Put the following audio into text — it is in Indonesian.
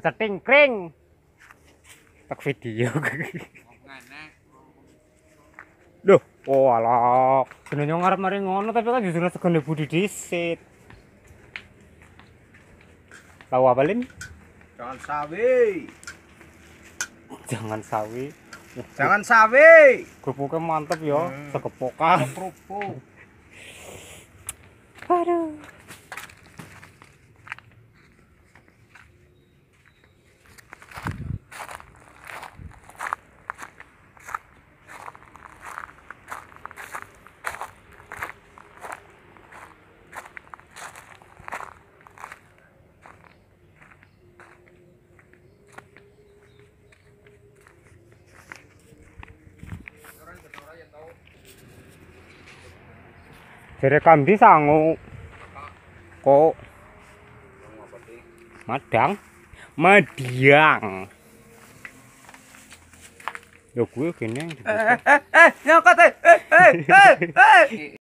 kita tingkring tak video Loh, oh alah. Benene ngarep mari ngono tapi kan justru segone budi disit. Tahu apa lin? Jangan sawi. Jangan sawi. Jangan sawi. Kerupuknya mantep ya, hmm. segepokan. Kerupuk. Aduh. direkam di sangu kok madang madiang ya gue kene eh eh eh, eh eh eh eh eh eh eh